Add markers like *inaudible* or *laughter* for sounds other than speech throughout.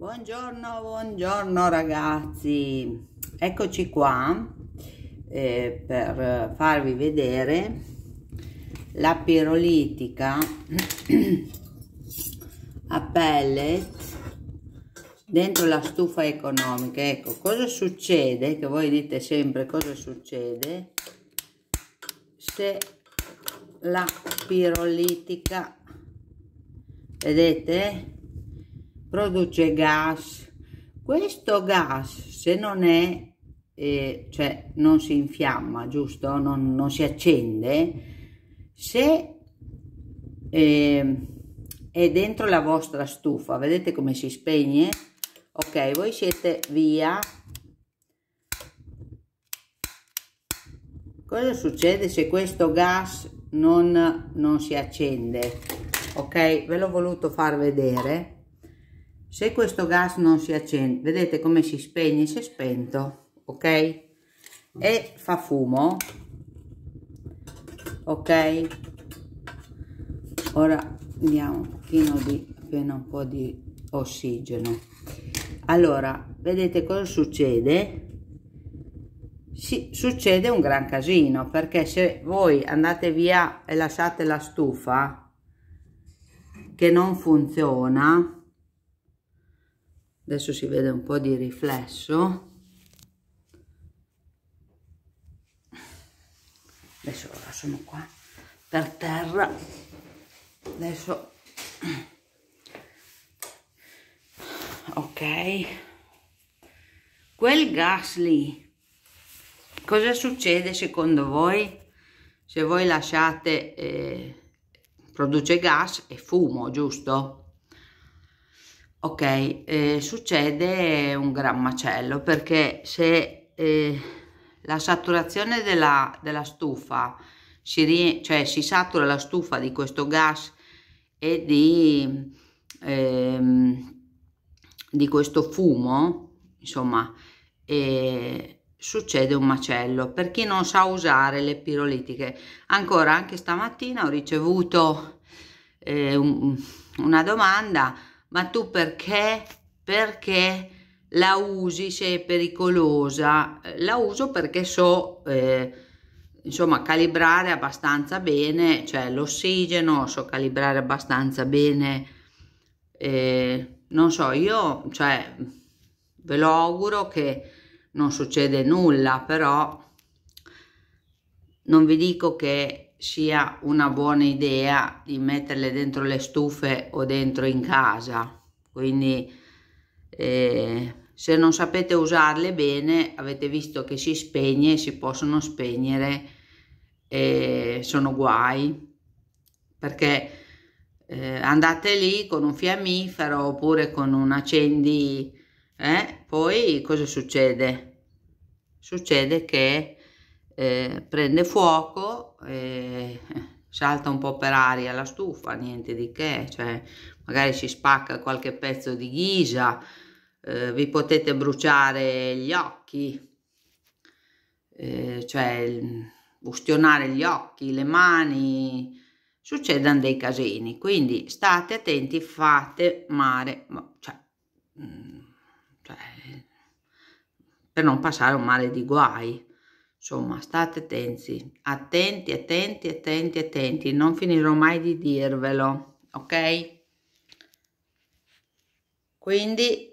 Buongiorno, buongiorno ragazzi, eccoci qua eh, per farvi vedere la pirolitica *clears throat* a pellet dentro la stufa economica. Ecco, cosa succede, che voi dite sempre cosa succede, se la pirolitica, vedete? produce gas. Questo gas, se non è, eh, cioè non si infiamma, giusto? Non, non si accende, se eh, è dentro la vostra stufa, vedete come si spegne? Ok, voi siete via. Cosa succede se questo gas non, non si accende? Ok, ve l'ho voluto far vedere se questo gas non si accende vedete come si spegne si è spento ok e fa fumo ok ora diamo un pochino di appena un po di ossigeno allora vedete cosa succede si, succede un gran casino perché se voi andate via e lasciate la stufa che non funziona adesso si vede un po' di riflesso adesso ora sono qua per terra adesso ok quel gas lì cosa succede secondo voi se voi lasciate eh, produce gas e fumo giusto ok eh, succede un gran macello perché se eh, la saturazione della, della stufa si, cioè, si satura la stufa di questo gas e di, ehm, di questo fumo insomma eh, succede un macello per chi non sa usare le pirolitiche ancora anche stamattina ho ricevuto eh, un, una domanda ma tu perché, perché la usi se è pericolosa? Eh, la uso perché so, eh, insomma, calibrare abbastanza bene, cioè l'ossigeno, so calibrare abbastanza bene, eh, non so, io, cioè, ve lo auguro che non succede nulla, però non vi dico che sia una buona idea di metterle dentro le stufe o dentro in casa quindi eh, se non sapete usarle bene avete visto che si spegne si possono spegnere e sono guai perché eh, andate lì con un fiammifero oppure con un accendi eh? poi cosa succede succede che eh, prende fuoco e eh, salta un po' per aria la stufa, niente di che, cioè magari si spacca qualche pezzo di ghisa, eh, vi potete bruciare gli occhi, eh, cioè ustionare gli occhi, le mani, succedono dei casini, quindi state attenti, fate mare, cioè, mm, cioè, per non passare un mare di guai. Insomma, state attenti, attenti, attenti, attenti, attenti, non finirò mai di dirvelo, ok? Quindi,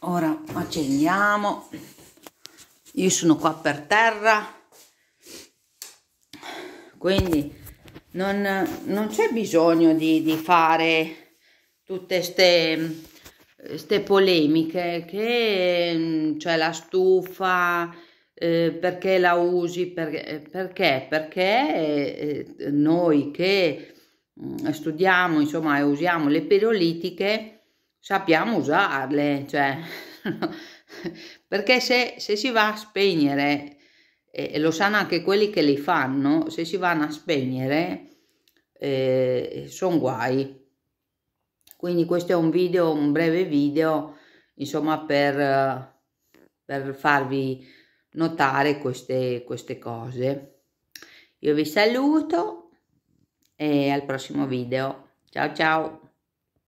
ora accendiamo, io sono qua per terra, quindi non, non c'è bisogno di, di fare tutte queste queste polemiche che mm, cioè la stufa eh, perché la usi perché eh, perché, perché eh, noi che mm, studiamo insomma e usiamo le pirolitiche sappiamo usarle cioè *laughs* perché se, se, si va a spegnere e lo sanno anche quelli che li fanno se si vanno a spegnere eh, sono guai quindi questo è un video un breve video insomma per, per farvi notare queste, queste cose io vi saluto e al prossimo video ciao ciao